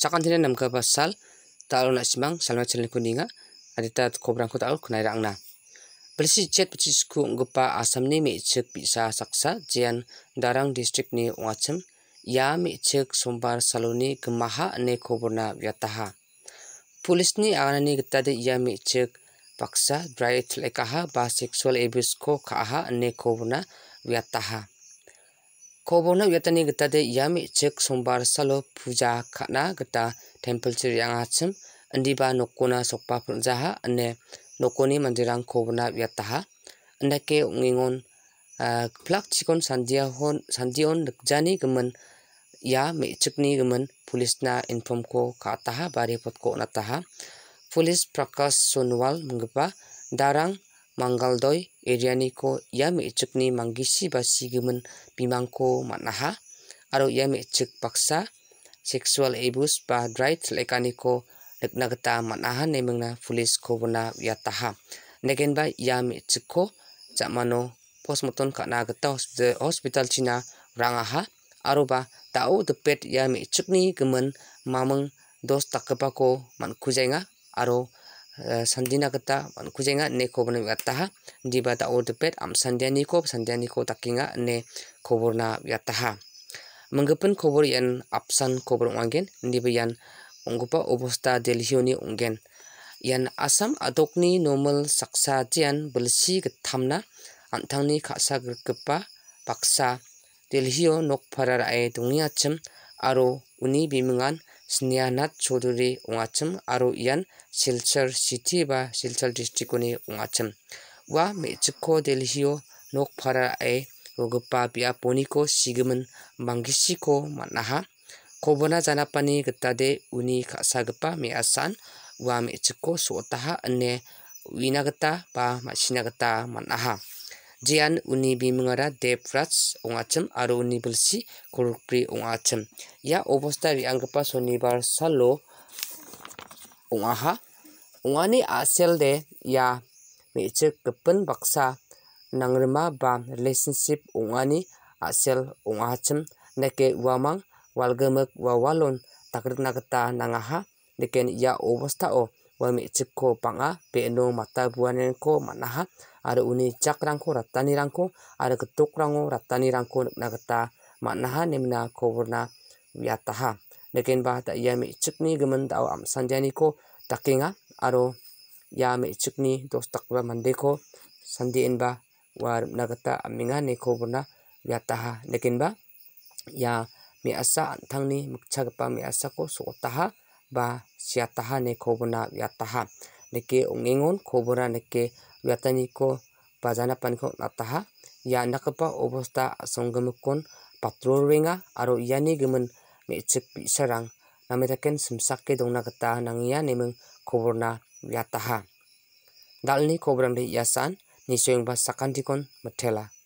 sakan tine namka ba sal talo na simang salma chile kuninga adita kobrang kuta ul kunai na. Belisi chet pecisku ni asamni mecek bisa saksa jian darang distrik ni ungacem ya mecek sombar saloni gemaha ne koborna yataha ni aganani de ya mecek paksa dry tlekaha ba seksual abuse ko kaha ne koborna yataha kobona uyatani gitade yami cek sombar salo puja kana gita temple asem, andi ba nokona sokpa punjaha ane nokoni mandirang kobona uyataha andake ungingon plak chikon sandia hon sandion nikjani gimen ya mechikni gimen polisna inform ko kataha bari pot ko nataha polis prakas sonwal mengapa darang 망갈더이 에리아니코 야미 측니 manggisi basi 비망코 만나하 manaha, 야미 측 paksa seksual abuse ba right lekaniko geta manaha nemengna police kobuna yataha negen ba mano chiko jamano postmortem kana geta hospital china rangaha ba tau de pet yami ni gemen mameng dos takapa ko mankujenga aro Eh, sandina kata pan kujenga ne ha di yataha o de pet am sandia ni kob sandia ni ko takinga ne khobor na ha menggepen khobor yan apsan khobor wangen di yan onggupa obosta delhioni ongen yan asam adokni normal saksa jian belsi getamna antangni khasa gergepa paksa delhio e rae dongniachim aro uni bimengan 스니아낫 조두리 옹아첨 아로 이안 실처 시티바 실처 디스트리크니 옹아첨 와 멕시코 델히오 녹파라에 로그파 비아포니코 시그문 망기시코 만나하 코보나 자나파니 그따데 우니 가사그파 메아산 와 멕시코 소타하 안네 위나그따 바 마시나그따 만나하 Jian uni bimingara ong acem aro uni bilsi ong acem. Ya obosta soni bar salo ong·aha ongani a·selde ya me·chik kepen baksa nangrima ba relationship ani a·sel ong·achim dake uamang walgimik ua ualon dakrikna gita nangaha niken ia ya obostao ua me·chikko bang·a be·eno mata ko man·aha ada uni ratani rangko ada ketuk ketokrango ratanirangko nikna gita man·aha nemna koborna wiataha nikenba tak ia me·chikni am sanjani ko dakenga aro ia dos dostakgipa mandeko sandeenba ua rimna aminga amenga nekoborna wiataha nikenba ia me·asa an·tangni mikchagipa ko so·otaha ba siataha nekoborna wiataha neke ongengon kobora neke wataniko pajana panko nataha ya nakapa obosta songgamukon patrol ringa aro yani gemen mechik pisarang namedaken simsakke dongna kata nangia nemeng kobona yataha dalni kobrang de yasan nisoyong basakantikon metela